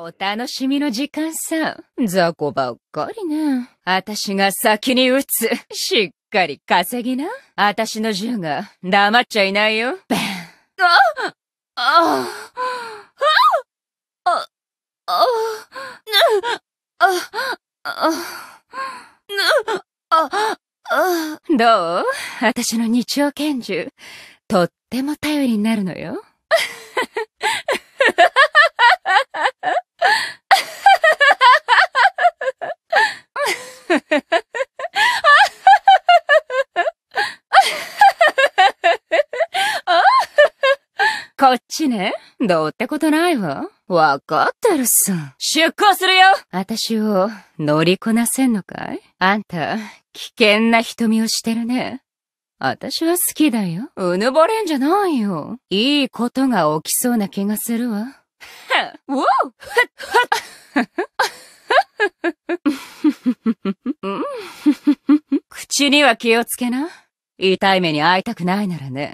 お楽しみの時間さ。雑魚ばっかりね。あたしが先に撃つ。しっかり稼ぎな。あたしの銃が黙っちゃいないよ。バン。ああああああああどう私の日曜拳銃。とっても頼りになるのよ。こっちね。どうってことないわ。わかってるさ。出航するよ私を乗りこなせんのかいあんた、危険な瞳をしてるね。私は好きだよ。うぬぼれんじゃないよ。いいことが起きそうな気がするわ。はっ、うおはっ、はっ。死には気をつけな。痛い目に会いたくないならね。い や